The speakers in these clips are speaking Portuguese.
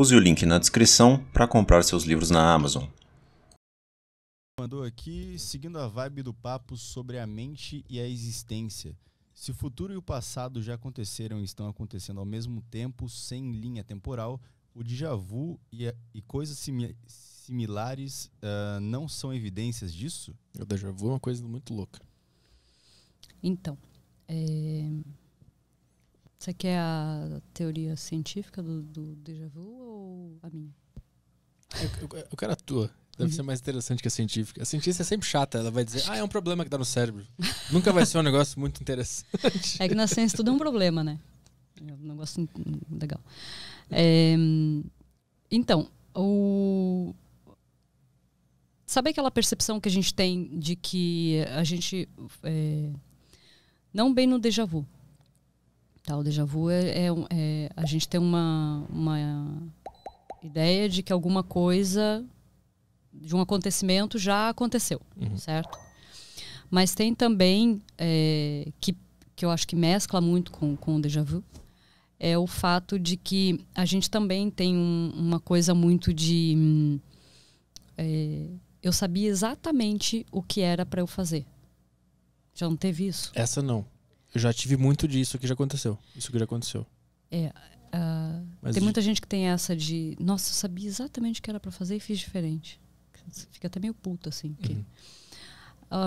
Use o link na descrição para comprar seus livros na Amazon. Mandou aqui, seguindo a vibe do papo sobre a mente e a existência. Se o futuro e o passado já aconteceram e estão acontecendo ao mesmo tempo, sem linha temporal, o déjà vu e, a, e coisas simi similares uh, não são evidências disso? O déjà vu é uma coisa muito louca. Então, é... Você quer a teoria científica do, do déjà vu ou a minha? Eu, eu, eu quero a tua. Deve uhum. ser mais interessante que a científica. A cientista é sempre chata, ela vai dizer, ah, é um problema que dá no cérebro. Nunca vai ser um negócio muito interessante. É que na ciência tudo é um problema, né? É um negócio legal. É, então, o. Sabe aquela percepção que a gente tem de que a gente. É, não bem no déjà vu, Tá? O déjà vu é, é, é a gente tem uma, uma ideia de que alguma coisa de um acontecimento já aconteceu, uhum. certo? Mas tem também, é, que, que eu acho que mescla muito com, com o déjà vu, é o fato de que a gente também tem um, uma coisa muito de. é, eu sabia exatamente o que era para eu fazer. Já não teve isso? Essa não. Eu já tive muito disso que já aconteceu. Isso que já aconteceu. É. Uh, tem muita gente que tem essa de, nossa, eu sabia exatamente o que era para fazer e fiz diferente. Fica até meio puto, assim. Que... Uhum.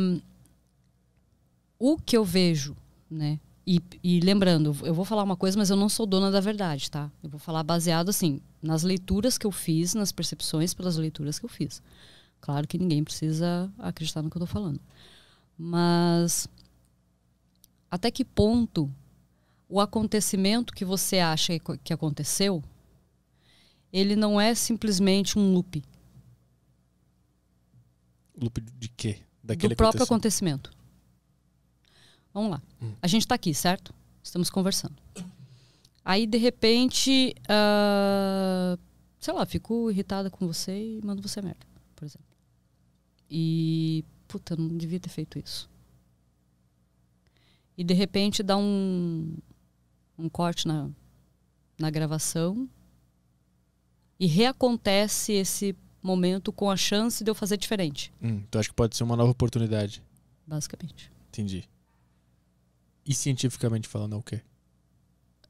Um, o que eu vejo, né? E, e, lembrando, eu vou falar uma coisa, mas eu não sou dona da verdade, tá? Eu vou falar baseado, assim, nas leituras que eu fiz, nas percepções pelas leituras que eu fiz. Claro que ninguém precisa acreditar no que eu tô falando. Mas até que ponto o acontecimento que você acha que aconteceu, ele não é simplesmente um loop. Loop de quê? Daquele Do próprio acontecimento. Vamos lá. Hum. A gente está aqui, certo? Estamos conversando. Aí, de repente, uh, sei lá, fico irritada com você e mando você merda, por exemplo. E, puta, eu não devia ter feito isso e de repente dá um, um corte na, na gravação e reacontece esse momento com a chance de eu fazer diferente. Hum, então acho que pode ser uma nova oportunidade. Basicamente. Entendi. E cientificamente falando é o quê?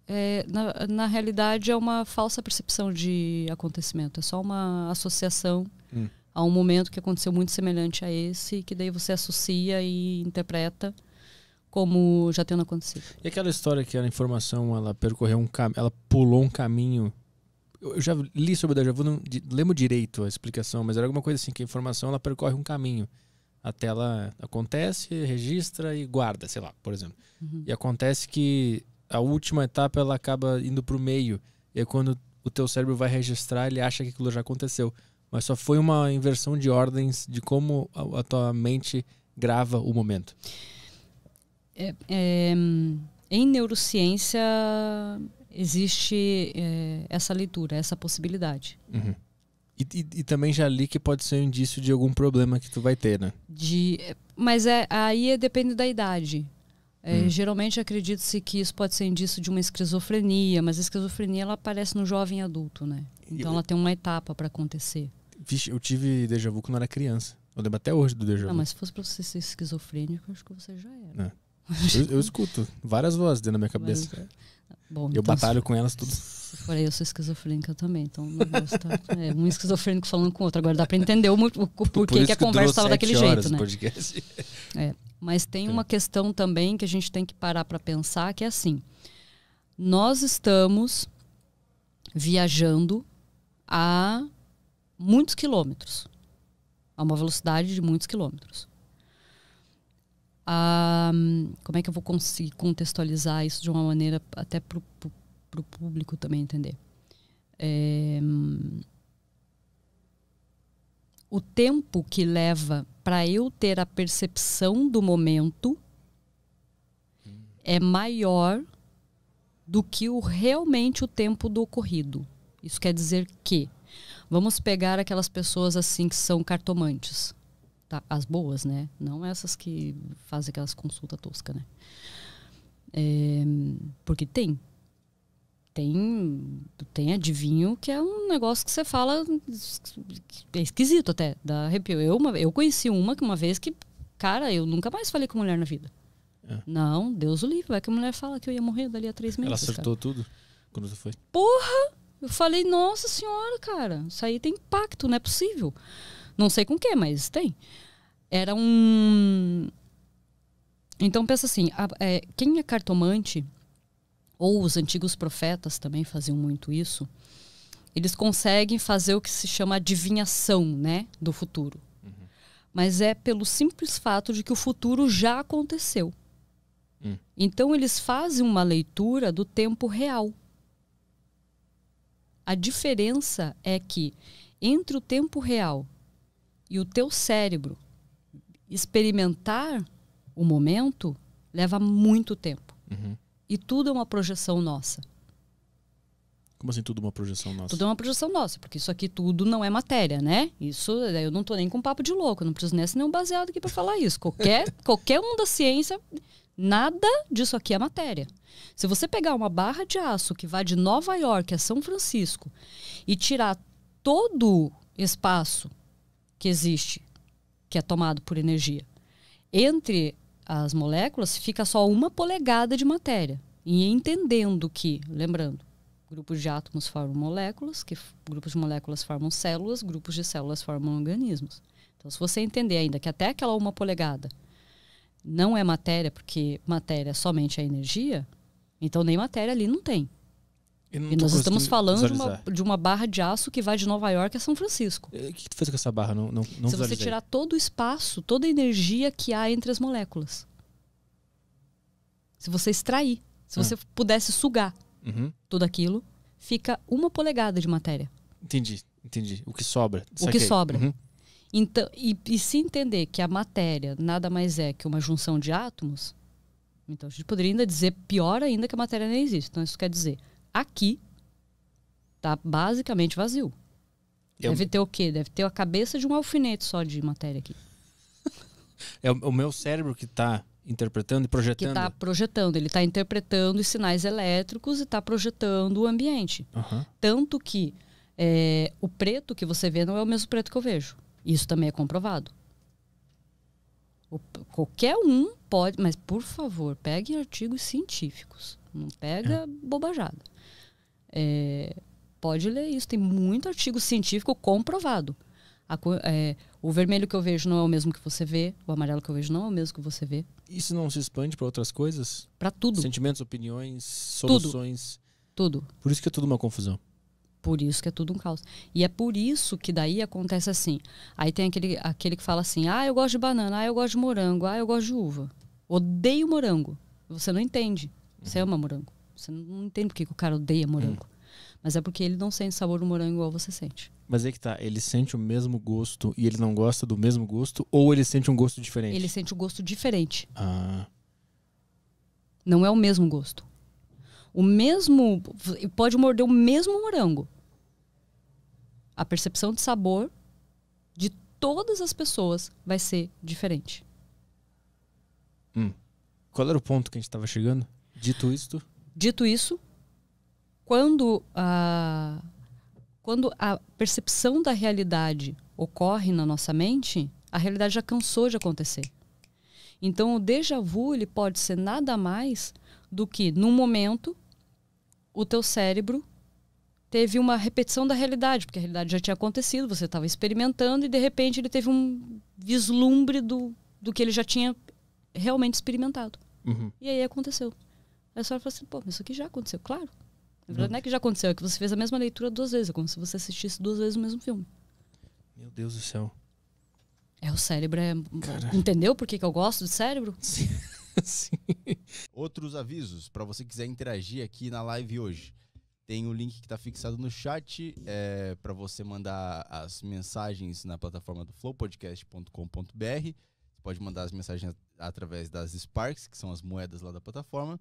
É, na, na realidade é uma falsa percepção de acontecimento. É só uma associação hum. a um momento que aconteceu muito semelhante a esse, que daí você associa e interpreta como já tendo acontecido. E aquela história que a informação ela percorreu um caminho, ela pulou um caminho. Eu já li sobre o déjà vu, não lembro direito a explicação, mas era alguma coisa assim que a informação ela percorre um caminho. até ela acontece, registra e guarda, sei lá, por exemplo. Uhum. E acontece que a última etapa ela acaba indo para o meio. E é quando o teu cérebro vai registrar, ele acha que aquilo já aconteceu. Mas só foi uma inversão de ordens de como a, a tua mente grava o momento. É, é, em neurociência existe é, essa leitura, essa possibilidade. Uhum. E, e, e, também já li que pode ser um indício de algum problema que tu vai ter, né? De, é, mas é, aí é, depende da idade. É, hum. Geralmente acredita-se que isso pode ser indício de uma esquizofrenia, mas a esquizofrenia ela aparece no jovem adulto, né? Então eu, ela tem uma etapa para acontecer. Vixe, eu tive déjà vu quando era criança. Eu lembro até hoje do déjà vu. Não, mas se fosse pra você ser esquizofrênico, acho que você já era. Eu, eu escuto várias vozes dentro da minha cabeça. Mas, bom, eu então, batalho com elas tudo. Se aí, eu sou esquizofrênica também, então não gosto. Tá, é, um esquizofrênico falando com o outro. Agora dá para entender o, o, o porquê que, que a conversa estava daquele jeito, né? Podcast. É, mas tem uma é. questão também que a gente tem que parar para pensar, que é assim. Nós estamos viajando a muitos quilômetros. A uma velocidade de muitos quilômetros a, hum, como é que eu vou conseguir contextualizar isso de uma maneira até para o público também entender. É, hum, o tempo que leva para eu ter a percepção do momento é maior do que o realmente o tempo do ocorrido. Isso quer dizer que vamos pegar aquelas pessoas assim que são cartomantes tá, as boas, né? Não essas que fazem aquelas consultas toscas, né? É, porque tem. Tem, tem adivinho que é um negócio que você fala é esquisito até, dá arrepio. Eu, uma, eu conheci uma que uma vez que, cara, eu nunca mais falei com mulher na vida. É. Não, Deus o livre. Vai que a mulher fala que eu ia morrer dali a três meses. Ela acertou cara. tudo quando você foi? Porra! Eu falei, nossa senhora, cara, isso aí tem impacto, não é possível. Não sei com o que, mas tem. Era um. Então pensa assim, a, é, quem é cartomante, ou os antigos profetas também faziam muito isso, eles conseguem fazer o que se chama adivinhação né, do futuro. Uhum. Mas é pelo simples fato de que o futuro já aconteceu. Uhum. Então eles fazem uma leitura do tempo real. A diferença é que entre o tempo real e o teu cérebro experimentar o momento leva muito tempo. Uhum. E tudo é uma projeção nossa. Como assim tudo é uma projeção nossa? Tudo é uma projeção nossa, porque isso aqui tudo não é matéria, né? Isso eu não tô nem com papo de louco, não preciso nem nenhum baseado aqui para falar isso. Qualquer, qualquer um da ciência, nada disso aqui é matéria. Se você pegar uma barra de aço que vai de Nova York a São Francisco e tirar todo o espaço que existe, que é tomado por energia. Entre as moléculas fica só uma polegada de matéria. E entendendo que, lembrando, grupos de átomos formam moléculas, que grupos de moléculas formam células, grupos de células formam organismos. Então, se você entender ainda que até aquela uma polegada não é matéria, porque matéria é somente é energia, então nem matéria ali não tem. E nós estamos falando de uma, de uma, barra de aço que vai de Nova York a São Francisco. O eh, que tu fez com essa barra? Não, não, não Se você tirar todo o espaço, toda a energia que há entre as moléculas. Se você extrair, se ah. você pudesse sugar uhum. tudo aquilo, fica uma polegada de matéria. Entendi, entendi. O que sobra. O que sobra. Uhum. Então, e, e se entender que a matéria nada mais é que uma junção de átomos, então a gente poderia ainda dizer pior ainda que a matéria nem existe. Então isso quer dizer Aqui tá basicamente vazio. Eu... Deve ter o quê? Deve ter a cabeça de um alfinete só de matéria aqui. É o, meu cérebro que está interpretando e projetando? Que está projetando. Ele está interpretando os sinais elétricos e está projetando o ambiente. Uhum. Tanto que é, o preto que você vê não é o mesmo preto que eu vejo. Isso também é comprovado. O, qualquer um pode, mas por favor, pegue artigos científicos. Não pega é. bobajada. É, pode ler isso, tem muito artigo científico comprovado. A, é, o vermelho que eu vejo não é o mesmo que você vê, o amarelo que eu vejo não é o mesmo que você vê. Isso não se expande para outras coisas? Para tudo. Sentimentos, opiniões, soluções. Tudo. tudo. Por isso que é tudo uma confusão. Por isso que é tudo um caos. E é por isso que daí acontece assim. Aí tem aquele, aquele que fala assim: ah, eu gosto de banana, ah, eu gosto de morango, ah, eu gosto de uva. Odeio morango. Você não entende. Você uhum. ama morango. Você não entende por que o cara odeia morango. Hum. Mas é porque ele não sente sabor do morango igual você sente. Mas é que tá, ele sente o mesmo gosto e ele não gosta do mesmo gosto? Ou ele sente um gosto diferente? Ele sente um gosto diferente. Ah. Não é o mesmo gosto. O mesmo. Pode morder o mesmo morango. A percepção de sabor de todas as pessoas vai ser diferente. Hum. Qual era o ponto que a gente estava chegando? Dito isto. Dito isso, quando a, quando a percepção da realidade ocorre na nossa mente, a realidade já cansou de acontecer. Então, o déjà vu ele pode ser nada mais do que, num momento, o teu cérebro teve uma repetição da realidade, porque a realidade já tinha acontecido, você estava experimentando e, de repente, ele teve um vislumbre do, do que ele já tinha realmente experimentado. Uhum. E aí aconteceu. Aí a senhora falou assim, pô, mas isso aqui já aconteceu, claro. Na verdade, não é que já aconteceu, é que você fez a mesma leitura duas vezes, é como se você assistisse duas vezes o mesmo filme. Meu Deus do céu. É, o cérebro é. Entendeu por que, que eu gosto do cérebro? Sim. Sim. Outros avisos, para você quiser interagir aqui na live hoje. Tem o link que está fixado no chat é, para você mandar as mensagens na plataforma do flowpodcast.com.br. Você pode mandar as mensagens através das Sparks, que são as moedas lá da plataforma.